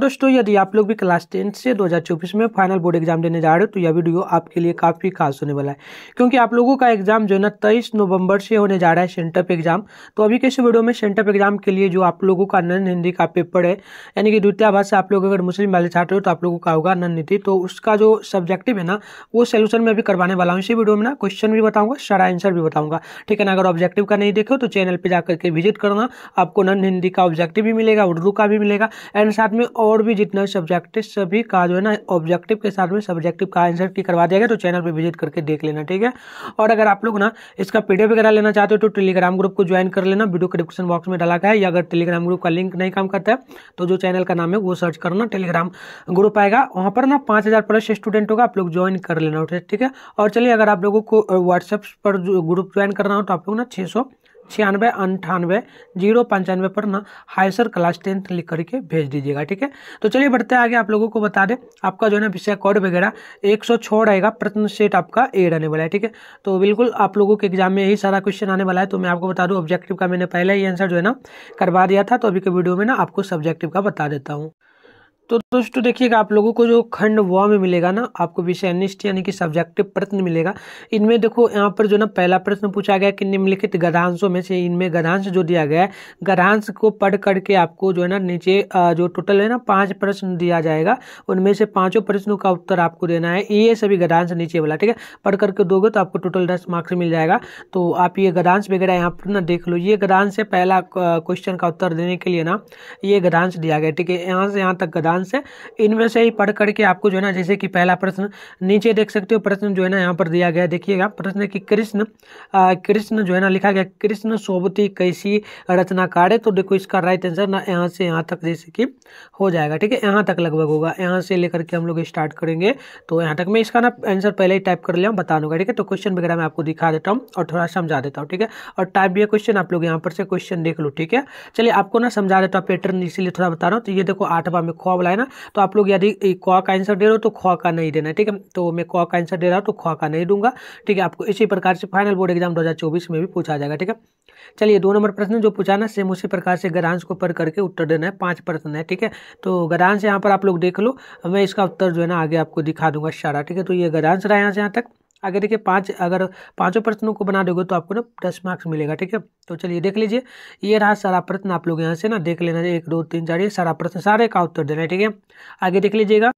दोस्तों यदि आप लोग भी क्लास टेंथ से 2024 में फाइनल बोर्ड एग्जाम देने जा रहे हो तो यह वीडियो आपके लिए काफ़ी खास होने वाला है क्योंकि आप लोगों का एग्जाम जो है ना तेईस नवंबर से होने जा रहा है सेंटअप एग्जाम तो अभी कैसे वीडियो में सेंटअप एग्जाम के लिए जो आप लोगों का नन हिंदी का पेपर है यानी कि द्वितीय भाषा आप लोग अगर मुस्लिम वाले चाहते हो तो आप लोगों का होगा नन नीति तो उसका जो सब्जेक्टिव है ना वो सोल्यूशन में भी करवाने वाला हूँ इसी वीडियो में ना क्वेश्चन भी बताऊँगा सारा आंसर भी बताऊँगा ठीक है ना अगर ऑब्जेक्टिव का नहीं देखो तो चैनल पर जाकर के विजिट करना आपको नन हिंदी का ऑब्जेक्टिव भी मिलेगा उर्दू का भी मिलेगा एंड साथ में और भी जितना सब्जेक्ट है सभी का जो है ना ऑब्जेक्टिव के साथ में सब्जेक्टिव का आंसर की करवा दिया गया तो चैनल पर विजिट करके देख लेना ठीक है और अगर आप लोग ना इसका डी वगैरह लेना चाहते हो तो टेलीग्राम ग्रुप को ज्वाइन कर लेना वीडियो के डिस्क्रिप्शन बॉक्स में डाला गया है या अगर टेलीग्राम ग्रुप का लिंक नहीं काम करता है तो जो चैनल का नाम है वो सर्च करना टेलीग्राम ग्रुप आएगा वहाँ पर ना पाँच प्लस स्टूडेंट होगा आप लोग ज्वाइन कर लेना ठीक है और चलिए अगर आप लोगों को व्हाट्सएप पर ग्रुप ज्वाइन करना हो तो आप लोग ना छः छियानवे अंठानवे जीरो पंचानवे पर ना हाई क्लास टेंथ लिख करके भेज दीजिएगा ठीक है तो चलिए बढ़ते आगे आप लोगों को बता दें आपका जो है ना विषय कोड वगैरह एक सौ रहेगा प्रश्न सेट आपका ए रहने वाला है ठीक है तो बिल्कुल आप लोगों के एग्जाम में यही सारा क्वेश्चन आने वाला है तो मैं आपको बता दूँ ऑब्जेक्टिव का मैंने पहले ही आंसर जो है ना करवा दिया था तो अभी के वीडियो में ना आपको सब्जेक्टिव का बता देता हूँ तो दोस्तों तो देखिएगा आप लोगों को जो खंड व में मिलेगा ना आपको विषय अनिष्ट यानी कि सब्जेक्टिव प्रश्न मिलेगा इनमें देखो यहाँ पर जो ना पहला प्रश्न पूछा गया कि निम्नलिखित गधांशों में से इनमें गधांश जो दिया गया है गधांश को पढ़ करके आपको जो है ना नीचे जो टोटल है ना पाँच प्रश्न दिया जाएगा उनमें से पाँचों प्रश्नों का उत्तर आपको देना है ये सभी गधांश नीचे वाला ठीक है पढ़ करके दोगे तो आपको टोटल दस मार्क्स मिल जाएगा तो आप ये गधांश वगैरह यहाँ पर ना देख लो ये गधांश है पहला क्वेश्चन का उत्तर देने के लिए ना ये गधांश दिया गया ठीक है यहाँ से यहाँ तक गधांश है इनमें से ही पढ़ करके आपको जो है ना जैसे कि पहला प्रश्न नीचे देख सकते हो प्रश्न जो है ना यहाँ पर दिया गया देखिएगा प्रश्न है कि कृष्ण कृष्ण जो है ना लिखा गया कृष्ण सोबती कैसी रचनाकार है तो देखो इसका राइट आंसर ना यहाँ से यहाँ तक जैसे कि हो जाएगा ठीक है यहाँ तक लगभग होगा यहाँ से लेकर के हम लोग स्टार्ट करेंगे तो यहाँ तक मैं इसका ना आंसर पहले ही टाइप कर लिया बता दूंगा ठीक है तो क्वेश्चन वगैरह मैं आपको दिखा देता हूँ और थोड़ा समझा देता हूँ ठीक है और टाइप भी क्वेश्चन आप लोग यहाँ पर से क्वेश्चन देख लो ठीक है चलिए आपको ना समझा देता हूँ पैटर्न इसीलिए थोड़ा बता रहा हूँ तो ये देखो आठवा में ख वाला है ना तो आप लोग यदि क का आंसर दे रहे हो तो ख का नहीं देना ठीक है तो मैं क का आंसर दे रहा हूँ तो ख का नहीं दूंगा ठीक है आपको इसी प्रकार से फाइनल बोर्ड एग्जाम दो में भी पूछा जाएगा ठीक है चलिए दो नंबर प्रश्न जो पूछा ना सेम उसी प्रकार से गरांश को पढ़ करके उत्तर देना है पांच प्रश्न है ठीक है तो गरांश यहाँ पर आप लोग देख लो मैं इसका उत्तर जो है ना आगे आपको दिखा दूंगा सारा ठीक है तो ये गरांश रहा यहाँ से यहाँ तक अगर देखिए पांच अगर पांचों प्रश्नों को बना दोगे तो आपको ना दस मार्क्स मिलेगा ठीक है तो चलिए देख लीजिए ये रहा सारा प्रश्न आप लोग यहाँ से ना देख लेना एक दो तीन चार ये सारा प्रश्न सारे का उत्तर देना है ठीक है आगे देख लीजिएगा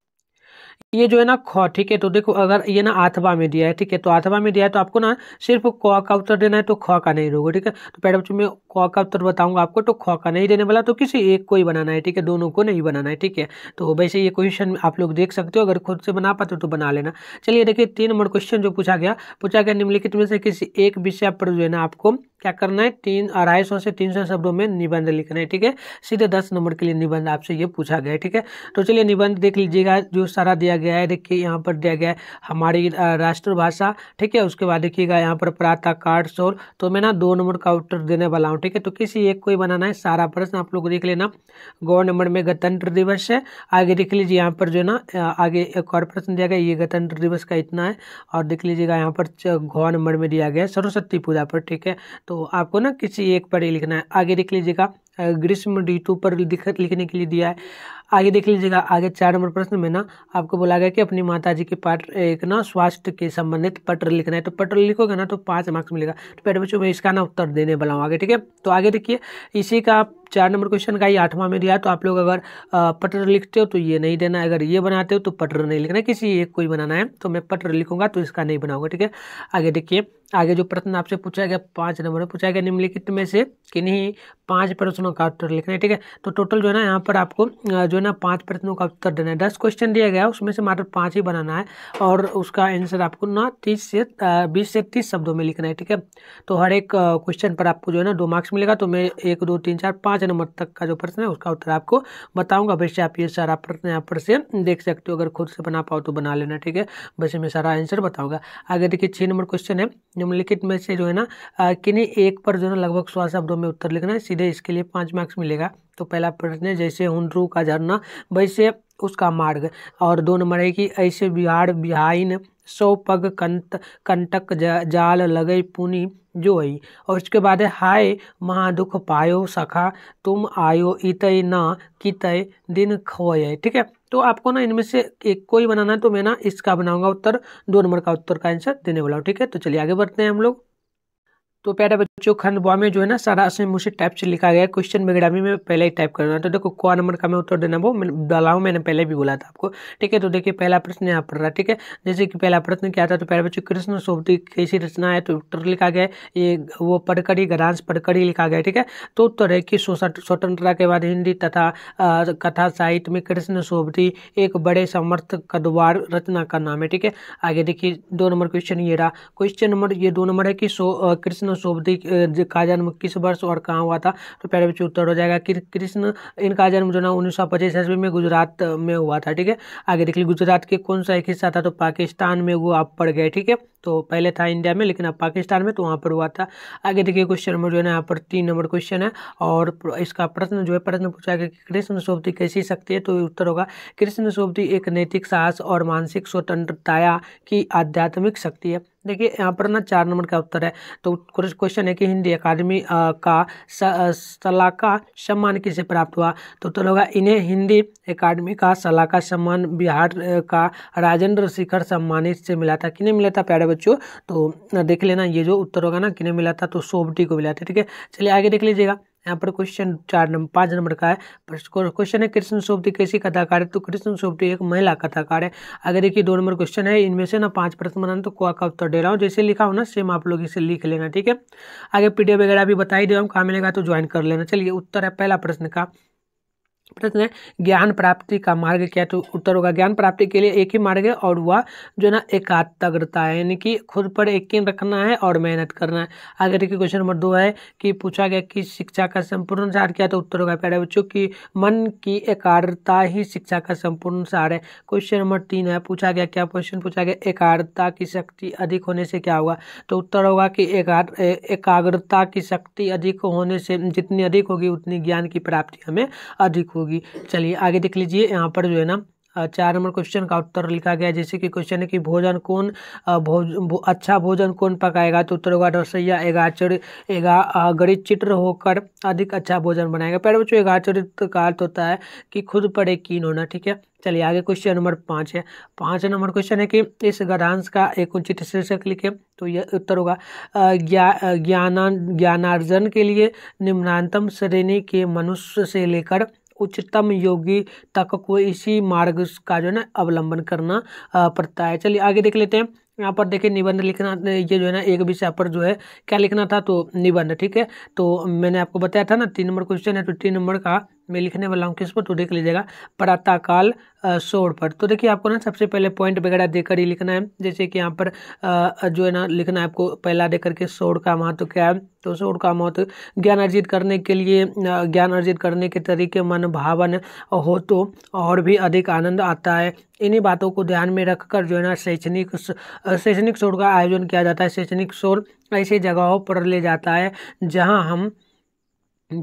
ये जो है ना ख ठीक है तो देखो अगर ये ना आथवा में दिया है ठीक है तो आथवा में दिया है तो आपको ना सिर्फ क का उत्तर देना है तो ख का नहीं दोगे ठीक है तो पहले बच्चों में क का उत्तर बताऊंगा आपको तो ख का नहीं देने वाला तो किसी एक को ही बनाना है ठीक है दोनों को नहीं बनाना है ठीक है तो वैसे ये क्वेश्चन आप लोग देख सकते हो अगर खुद से बना पाते हो तो बना लेना चलिए देखिए तीन नंबर क्वेश्चन जो पूछा गया पूछा गया निम्नलिखित में से किसी एक विषय पर जो है ना आपको क्या करना है तीन अढ़ाई सौ से तीन सौ शब्दों में निबंध लिखना है ठीक है सीधे दस नंबर के लिए निबंध आपसे ये पूछा गया है ठीक है तो चलिए निबंध देख लीजिएगा जो सारा दिया गया है देखिए यहाँ पर दिया गया है हमारी राष्ट्रभाषा ठीक है उसके बाद देखिएगा यहाँ पर प्रातः कार्ड शोर तो मैं ना दो नंबर का उत्तर देने वाला हूँ ठीक है तो किसी एक को ही बनाना है सारा प्रश्न आप लोग देख लेना गौ नंबर में गणतंत्र दिवस है आगे देख लीजिए यहाँ पर जो ना आगे एक और प्रश्न दिया गया ये गणतंत्र दिवस का इतना है और देख लीजिएगा यहाँ पर गौ नंबर में दिया गया सरस्वती पूजा पर ठीक है तो आपको ना किसी एक पर ही लिखना है आगे देख लीजिएगा ग्रीष्म ऋतु पर लिख लिखने के लिए दिया है आगे देख लीजिएगा आगे चार नंबर प्रश्न में ना आपको बोला गया कि अपनी माता जी के पात्र एक ना स्वास्थ्य के संबंधित पत्र लिखना है तो पत्र लिखोगे ना तो पाँच मार्क्स मिलेगा तो पेट बच्चों में इसका ना उत्तर देने वाला हूँ आगे ठीक है तो आगे देखिए इसी का चार नंबर क्वेश्चन का ये आठवां में दिया तो आप लोग अगर पटर लिखते हो तो ये नहीं देना अगर ये बनाते हो तो पटर नहीं लिखना किसी एक कोई बनाना है तो मैं पटर लिखूंगा तो इसका नहीं बनाऊंगा ठीक है आगे देखिए आगे जो प्रश्न आपसे पूछा गया पाँच नंबर में पूछा गया निम्नलिखित में से किन्हीं पांच प्रश्नों का उत्तर लिखना है ठीक है तो टोटल जो है ना यहाँ पर आपको जो है ना पांच प्रश्नों का उत्तर देना है दस क्वेश्चन दिया गया उसमें से मात्र पाँच ही बनाना है और उसका आंसर आपको ना तीस से बीस से तीस शब्दों में लिखना है ठीक है तो हर एक क्वेश्चन पर आपको जो है ना दो मार्क्स मिलेगा तो मैं एक दो तीन चार पाँच पाँच नंबर तक का जो प्रश्न है उसका उत्तर आपको बताऊंगा वैसे आप ये सारा प्रश्न यहाँ पर से देख सकते हो अगर खुद से बना पाओ तो बना लेना ठीक है वैसे मैं सारा आंसर बताऊंगा आगे देखिए छः नंबर क्वेश्चन है निम्नलिखित में से जो है ना किन्हीं एक पर जो है लगभग सौ शब्दों में उत्तर लिखना है सीधे इसके लिए पाँच मार्क्स मिलेगा तो पहला प्रश्न है जैसे हुनरू का झरना वैसे उसका मार्ग और दो नंबर है कि ऐसे बिहार बिहाइन सौ पग कंत कंटक जा, जाल लगे पुनि जो है और उसके बाद है हाय महादुख पायो सखा तुम आयो इतय ना कितय दिन खोय ठीक है तो आपको ना इनमें से एक को ही बनाना है तो मैं ना इसका बनाऊंगा उत्तर दो नंबर का उत्तर का आंसर देने वाला हूँ ठीक है तो चलिए आगे बढ़ते हैं हम लोग तो प्यारे बच्चों खंडवा में जो है ना सारा इसमें मुझे टाइप से लिखा गया क्वेश्चन वगैरह भी मैं पहले ही टाइप हूँ तो देखो कौ नंबर का मैं उत्तर देना वो मैं डाला हूँ मैंने पहले भी बोला था आपको ठीक है तो देखिए पहला प्रश्न यहाँ पर रहा ठीक है जैसे कि पहला प्रश्न क्या था तो प्यारे बच्चों कृष्ण सोबती कैसी रचना है तो उत्तर लिखा गया ये वो पड़कड़ी गांश पड़कड़ी लिखा गया ठीक है तो उत्तर है कि स्वतंत्रता के बाद हिंदी तथा कथा साहित्य में कृष्ण सोभती एक बड़े समर्थ कदवार रचना का नाम है ठीक है आगे देखिए दो नंबर क्वेश्चन ये रहा क्वेश्चन नंबर ये दो नंबर है कि कृष्ण कृष्ण शोभदी का जन्म किस वर्ष और कहाँ हुआ था तो पहले बच्चे उत्तर हो जाएगा कि कृष्ण इनका जन्म जो ना उन्नीस सौ पच्चीस ईस्वी में गुजरात में हुआ था ठीक है आगे देख लीजिए गुजरात के कौन सा एक हिस्सा था तो पाकिस्तान में वो आप पड़ गए ठीक है तो पहले था इंडिया में लेकिन अब पाकिस्तान में तो वहाँ पर हुआ था आगे देखिए क्वेश्चन नंबर जो है ना यहाँ पर तीन नंबर क्वेश्चन है और इसका प्रश्न जो है प्रश्न पूछा गया कि कृष्ण सोबती कैसी शक्ति है तो उत्तर होगा कृष्ण सोबती एक नैतिक साहस और मानसिक स्वतंत्रताया की आध्यात्मिक शक्ति है देखिए यहाँ पर ना चार नंबर का उत्तर है तो क्वेश्चन है कि हिंदी अकादमी का सलाका सम्मान किसे प्राप्त हुआ तो उत्तर होगा इन्हें हिंदी अकादमी का सलाका सम्मान बिहार का राजेंद्र शिखर सम्मानित से मिला था किन्हें मिला था प्यारे बच्चों तो देख लेना ये जो उत्तर होगा ना किन्हें मिला था तो सोबटी को मिला था ठीक है चलिए आगे देख लीजिएगा यहाँ पर क्वेश्चन चार नंबर पाँच नंबर का है क्वेश्चन है कृष्ण सोबती कैसी कथाकार है तो कृष्ण सोबती एक महिला कथाकार है अगर देखिए दो नंबर क्वेश्चन है इनमें से ना पांच प्रश्न बनाना तो कुआ का उत्तर दे रहा हूँ जैसे लिखा हो ना सेम आप लोग इसे लिख लेना ठीक है आगे पीडीएफ वगैरह भी बताई दे रहा हूँ कहा मिलेगा तो ज्वाइन कर लेना चलिए उत्तर है पहला प्रश्न का प्रश्न है ज्ञान प्राप्ति का मार्ग क्या तो उत्तर होगा ज्ञान प्राप्ति के लिए एक ही मार्ग है और वह जो ना एकाग्रता है यानी कि खुद पर यकीन रखना है और मेहनत करना है आगे देखिए क्वेश्चन नंबर दो है कि पूछा गया कि शिक्षा का संपूर्ण सार क्या तो उत्तर होगा प्यारे बच्चों की मन की एकाग्रता ही शिक्षा का संपूर्ण सार है क्वेश्चन नंबर तीन है पूछा गया क्या क्वेश्चन पूछा गया एकाग्रता की शक्ति अधिक होने से क्या होगा तो उत्तर होगा कि एकाग्रता की शक्ति अधिक होने से जितनी अधिक होगी उतनी ज्ञान की प्राप्ति हमें अधिक होगी होगी चलिए आगे देख लीजिए यहाँ पर जो है ना चार नंबर क्वेश्चन का उत्तर लिखा गया जैसे कि क्वेश्चन है कि भोजन कौन भोज भो, अच्छा भोजन कौन पकाएगा तो उत्तर होगा रसोईया एगाचर एगा गणित चित्र होकर अधिक अच्छा भोजन बनाएगा पहले बच्चों एगाचरित का अर्थ तो होता है कि खुद पड़े कीन होना ठीक है चलिए आगे क्वेश्चन नंबर पाँच है पाँच नंबर क्वेश्चन है कि इस गधांश का एक उचित शीर्षक लिखे तो यह उत्तर होगा ज्ञान ज्ञानार्जन के लिए निम्नांतम श्रेणी के मनुष्य से लेकर उच्चतम योगी तक को इसी मार्ग का जो है ना अवलंबन करना पड़ता है चलिए आगे देख लेते हैं यहाँ पर देखिए निबंध लिखना ये जो है ना एक विषय पर जो है क्या लिखना था तो निबंध ठीक है तो मैंने आपको बताया था ना तीन नंबर क्वेश्चन है तो तीन नंबर का मैं लिखने वाला हूँ किस पर तो देख लीजिएगा प्रातःकाल शोर पर तो देखिए आपको ना सबसे पहले पॉइंट वगैरह देकर ही लिखना है जैसे कि यहाँ पर जो है ना लिखना है आपको पहला दे करके शोर का महत्व क्या है तो शोर का महत्व ज्ञान अर्जित करने के लिए ज्ञान अर्जित करने के तरीके मन भावन हो तो और भी अधिक आनंद आता है इन्हीं बातों को ध्यान में रखकर जो है ना शैक्षणिक शैक्षणिक शोर का आयोजन किया जाता है शैक्षणिक शोर ऐसी जगहों पर ले जाता है जहाँ हम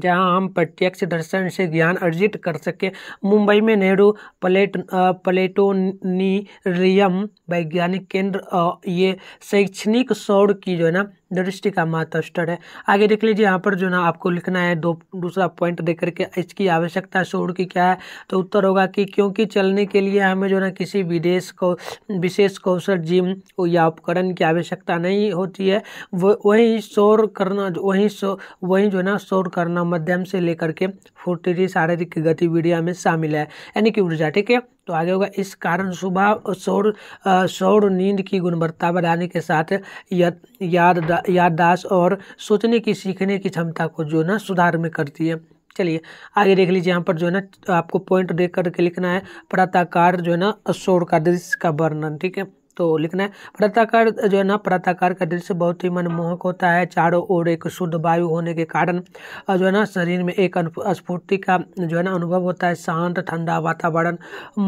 जहां हम प्रत्यक्ष दर्शन से ज्ञान अर्जित कर सके मुंबई में नेहरू प्लेट प्लेटोनियम वैज्ञानिक केंद्र ये शैक्षणिक सौर की जो है ना दृष्टि का मातस्टर है आगे देख लीजिए यहाँ पर जो ना आपको लिखना है दो दूसरा पॉइंट देख करके इसकी आवश्यकता शोर की क्या है तो उत्तर होगा कि क्योंकि चलने के लिए हमें जो ना किसी विदेश को विशेष कौशल जिम या उपकरण की आवश्यकता नहीं होती है वही शोर करना वही शो वही जो ना शोर करना मध्यम से लेकर के फुर्तीली शारीरिक गतिविधियाँ में शामिल है यानी कि ऊर्जा ठीक है तो आगे होगा इस कारण सुबह सौर सौर नींद की गुणवत्ता बढ़ाने के साथ याद याद याददाश्त और सोचने की सीखने की क्षमता को जो ना सुधार में करती है चलिए आगे देख लीजिए यहाँ पर जो है ना आपको पॉइंट देख करके लिखना है प्रातःकार जो है ना शोर का दृश्य का वर्णन ठीक है तो लिखना है प्रताकार जो है ना प्रताकार का दृश्य बहुत ही मनमोहक होता है चारों ओर एक शुद्ध वायु होने के कारण जो है ना शरीर में एक स्फूर्ति का जो है ना अनुभव होता है शांत ठंडा वातावरण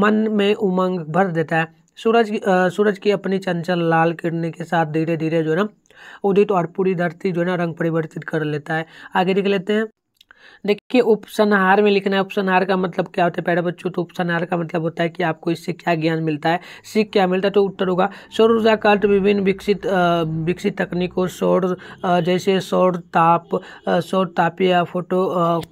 मन में उमंग भर देता है सूरज सूरज की अपनी चंचल लाल किरने के साथ धीरे धीरे जो है ना उदित और पूरी धरती जो है ना रंग परिवर्तित कर लेता है आगे देख लेते हैं देख कि उपसंहार में लिखना है उपसंहार का मतलब क्या होता है पैर बच्चों तो उपसंहार का मतलब होता है कि आपको इससे क्या ज्ञान मिलता है सीख क्या मिलता है तो उत्तर होगा सौर ऊर्जा का अर्थ तो विभिन्न विकसित विकसित तकनीकों सौर जैसे सौर ताप सौर तापी या फोटो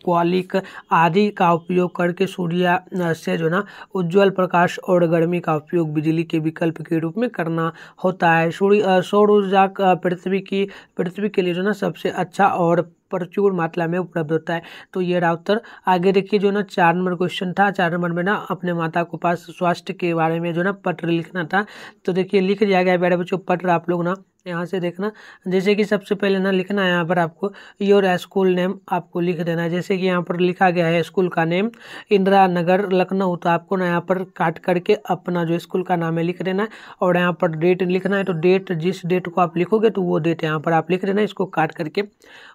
क्वालिक आदि का उपयोग करके सूर्य से जो ना उज्ज्वल प्रकाश और गर्मी का उपयोग बिजली के विकल्प के रूप में करना होता है सूर्य सौर ऊर्जा पृथ्वी की पृथ्वी के लिए जो ना सबसे अच्छा और प्रचुर मात्रा में उपलब्ध होता है तो ये रहा उत्तर आगे देखिए जो ना चार नंबर क्वेश्चन था चार नंबर में ना अपने माता को पास स्वास्थ्य के बारे में जो ना पत्र लिखना था तो देखिए लिख दिया गया बेटा बच्चों पत्र आप लोग ना यहाँ से देखना जैसे कि सबसे पहले ना लिखना है यहाँ पर आपको योर स्कूल नेम आपको लिख देना है जैसे कि यहाँ पर लिखा गया है स्कूल का नेम इंदिरा नगर लखनऊ तो आपको ना यहाँ पर काट करके अपना जो स्कूल का नाम है लिख देना है और यहाँ पर डेट लिखना है तो डेट जिस डेट को आप लिखोगे तो वो डेट यहाँ पर आप लिख देना इसको काट करके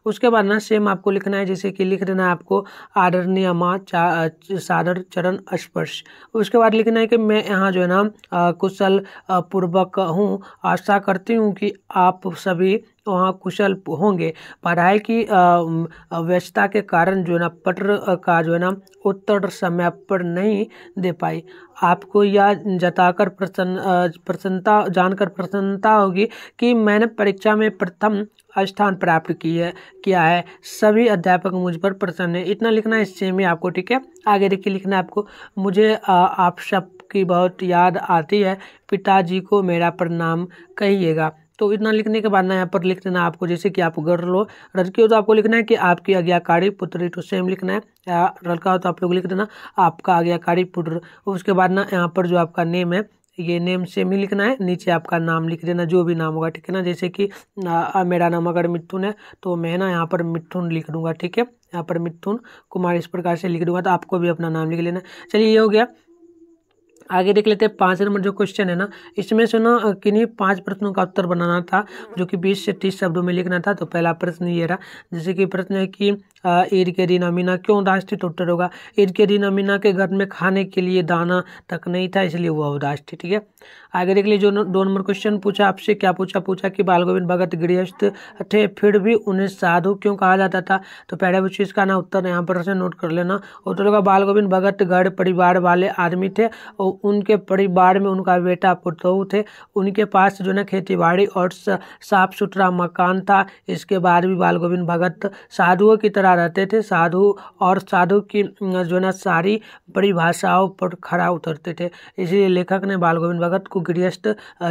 उसके बाद ना सेम आपको लिखना है जैसे कि लिख देना है आपको आदरणीय माँ सादर चरण स्पर्श उसके बाद लिखना है कि मैं यहाँ जो है ना कुशल पूर्वक हूँ आशा करती हूँ कि आप सभी वहाँ कुशल होंगे पढ़ाई की व्यस्तता के कारण जो है ना पत्र का जो है ना उत्तर समय पर नहीं दे पाई आपको यह जताकर प्रसन्न प्रसन्नता जानकर प्रसन्नता होगी कि मैंने परीक्षा में प्रथम स्थान प्राप्त किया है किया है सभी अध्यापक मुझ पर प्रसन्न है इतना लिखना है सेम ही आपको ठीक है आगे देखिए लिखना है आपको मुझे आ, आप सब की बहुत याद आती है पिताजी को मेरा प्रणाम कहिएगा तो इतना लिखने के बाद ना यहाँ पर लिख देना आपको जैसे कि आप गढ़ लो रजकी हो तो आपको लिखना है कि आपकी आज्ञाकारी पुत्री तो सेम लिखना है या रलका हो तो आप लोग लिख देना आपका आज्ञाकारी पुत्र उसके बाद ना यहाँ पर जो आपका नेम है ये नेम सेम ही लिखना है नीचे आपका नाम लिख देना जो भी नाम होगा ठीक है ना जैसे कि मेरा नाम अगर मिथुन है तो मैं ना यहाँ पर मिथुन लिख दूंगा ठीक है यहाँ पर मिथुन कुमार इस प्रकार से लिख दूंगा तो आपको भी अपना नाम लिख लेना चलिए ये हो गया आगे देख लेते हैं पांच नंबर जो क्वेश्चन है ना इसमें से ना किन्हीं पांच प्रश्नों का उत्तर बनाना था जो कि बीस से तीस शब्दों में लिखना था तो पहला प्रश्न ये रहा जैसे कि प्रश्न है कि ईर के दिन अमीना क्यों उदास्थित उत्तर होगा ईर के दिन अमीना के घर में खाने के लिए दाना तक नहीं था इसलिए वह उदास्थित ठीक है आगे देख लीजिए जो दो नंबर क्वेश्चन पूछा आपसे क्या पूछा पूछा कि बाल गोविंद भगत गृहस्थ थे फिर भी उन्हें साधु क्यों कहा जाता था तो पहले बच्चे इसका ना उत्तर यहाँ पर नोट कर लेना उत्तर होगा बाल गोविंद भगत घर परिवार वाले आदमी थे और उनके परिवार में उनका बेटा पुतौ थे उनके पास जो ना खेती बाड़ी और साफ सुथरा मकान था इसके बाद भी बाल गोविंद भगत साधुओं की तरह रहते थे साधु और साधु की जो ना सारी परिभाषाओं पर खरा उतरते थे इसलिए लेखक ने बाल गोविंद भगत को गृहस्थ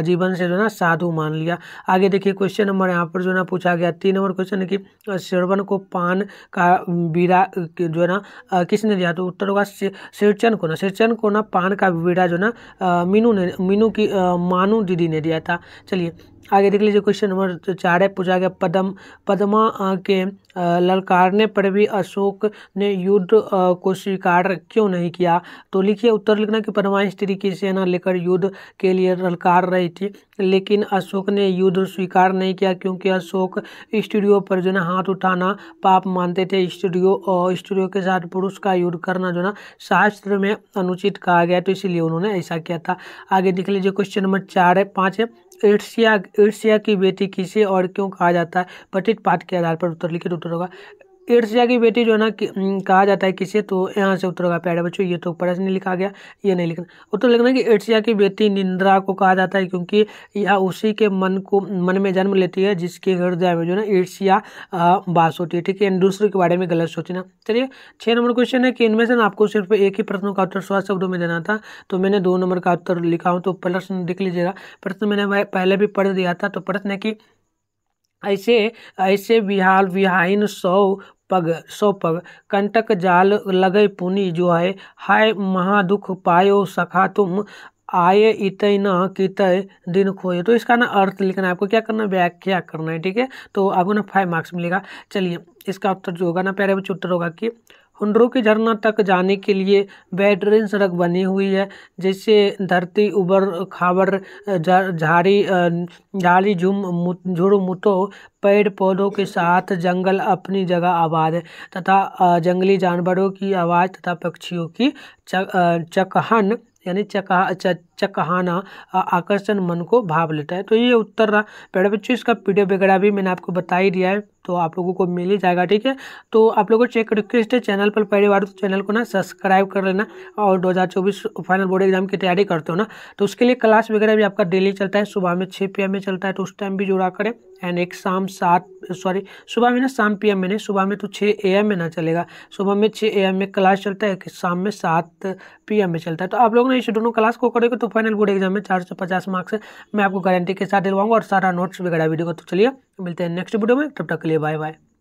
जीवन से जो ना साधु मान लिया आगे देखिए क्वेश्चन नंबर यहाँ पर जो ना पूछा गया तीन नंबर क्वेश्चन है कि श्रवण को तो पान का बीड़ा जो है ना किसने दिया तो उत्तर होगा सिरचन को ना सिरचन को ना पान का बीड़ा जो ना मीनू ने मीनू की मानू दीदी ने दिया था चलिए आगे देख लीजिए क्वेश्चन नंबर चार है पूछा गया पदम पदमा के ललकारने पर भी अशोक ने युद्ध को स्वीकार क्यों नहीं किया तो लिखिए उत्तर लिखना कि पदमा स्त्री की सेना लेकर युद्ध के लिए ललकार रही थी लेकिन अशोक ने युद्ध स्वीकार नहीं किया क्योंकि अशोक स्टूडियो पर जो ना हाथ उठाना पाप मानते थे स्टूडियो और स्टूडियो के साथ पुरुष का युद्ध करना जो ना शास्त्र में अनुचित कहा गया तो इसीलिए उन्होंने ऐसा किया था आगे देख लीजिए क्वेश्चन नंबर चार है पाँच है ईर्ष्या ईर्ष्या की बेटी किसे और क्यों कहा जाता है पठित पाठ के आधार पर उत्तर लिखित उत्तर होगा ईर्ष्या की बेटी जो है ना कहा जाता है किसे तो यहाँ से उत्तर होगा प्यारे बच्चों ये तो ऊपर नहीं लिखा गया ये नहीं लिखना उत्तर लिखना कि ईर्ष्या की बेटी निंद्रा को कहा जाता है क्योंकि यह उसी के मन को मन में जन्म लेती है जिसके हृदय में जो है ना ईर्ष्या बास होती है ठीक है दूसरे के बारे में गलत सोचना चलिए छः नंबर क्वेश्चन है कि इनमें से आपको सिर्फ एक ही प्रश्न का उत्तर सौ शब्दों में देना था तो मैंने दो नंबर का उत्तर लिखा हूँ तो प्रश्न लिख लीजिएगा प्रश्न मैंने पहले भी पढ़ दिया था तो प्रश्न है कि ऐसे ऐसे बिहार बिहाइन सौ पग सौ पग कंटक जाल लगे पुनि जो है हाय महादुख पायो सखा तुम आये इतय न कितय दिन खोए तो इसका ना अर्थ लिखना है आपको क्या करना व्याख्या करना है ठीक है तो आपको ना फाइव मार्क्स मिलेगा चलिए इसका उत्तर जो होगा ना प्यारे बच्चे उत्तर होगा कि हुंडरू की झरना तक जाने के लिए बेहतरीन सड़क बनी हुई है जिससे धरती उबर खाबर झाड़ी झाड़ी झुम झुड़मुतो पेड़ पौधों के साथ जंगल अपनी जगह आबाद है तथा जंगली जानवरों की आवाज़ तथा पक्षियों की चकहन यानी चकहा चकहाना आकर्षण मन को भाव लेता है तो ये उत्तर रहा पेड़ बच्चों इसका डी वगैरह भी मैंने आपको बता ही दिया है तो आप लोगों को मिल ही जाएगा ठीक है तो आप लोगों को एक रिक्वेस्ट है चैनल पर पहली बार तो चैनल को ना सब्सक्राइब कर लेना और 2024 फाइनल बोर्ड एग्जाम की तैयारी करते हो ना तो उसके लिए क्लास वगैरह भी आपका डेली चलता है सुबह में छः पी में चलता है तो उस टाइम भी जुड़ा करें एंड एक शाम सात सॉरी सुबह में ना शाम पी में नहीं सुबह में तो छः ए में ना चलेगा सुबह में छः ए में क्लास चलता है शाम में सात पी में चलता है तो आप लोग ना इस दोनों क्लास को करेंगे तो तो फाइनल बोर्ड एग्जाम में चार सौ पचास मार्क्स मैं आपको गारंटी के साथ दिलवाऊंगा और सारा नोट्स वगैरह वीडियो का तो चलिए मिलते हैं नेक्स्ट वीडियो में तब तक के लिए बाय बाय